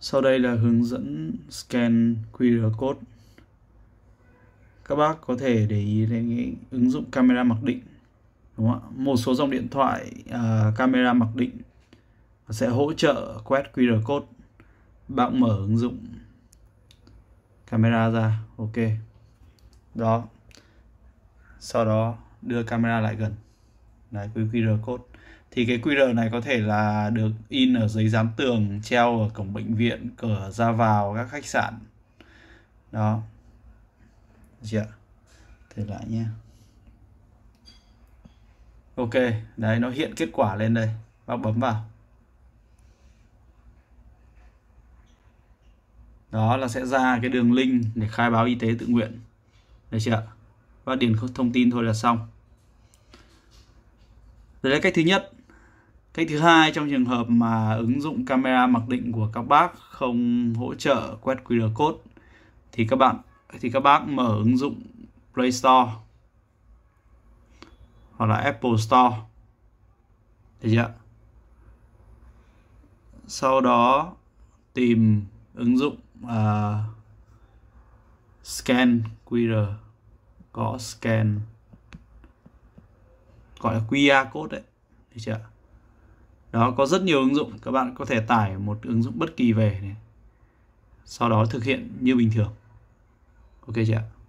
Sau đây là hướng dẫn scan QR code. Các bác có thể để ý đến cái ứng dụng camera mặc định. Đúng không ạ? Một số dòng điện thoại à, camera mặc định sẽ hỗ trợ quét QR code. Bạn mở ứng dụng camera ra. Ok. Đó. Sau đó đưa camera lại gần. Đấy, QR code thì cái QR này có thể là được in ở giấy dán tường, treo ở cổng bệnh viện, cửa ra vào các khách sạn. Đó. Dạ. Yeah. Thế lại nhé. Ok, đấy nó hiện kết quả lên đây. Bác bấm vào. Đó là sẽ ra cái đường link để khai báo y tế tự nguyện. Được chưa? và điền thông tin thôi là xong. Đấy là cách thứ nhất. Cách thứ hai trong trường hợp mà ứng dụng camera mặc định của các bác không hỗ trợ quét QR code thì các bạn thì các bác mở ứng dụng Play Store hoặc là Apple Store. Được chưa? Sau đó tìm ứng dụng uh, scan QR có scan gọi là QR code đấy. Được chưa? đó có rất nhiều ứng dụng các bạn có thể tải một ứng dụng bất kỳ về này. sau đó thực hiện như bình thường ok chưa ạ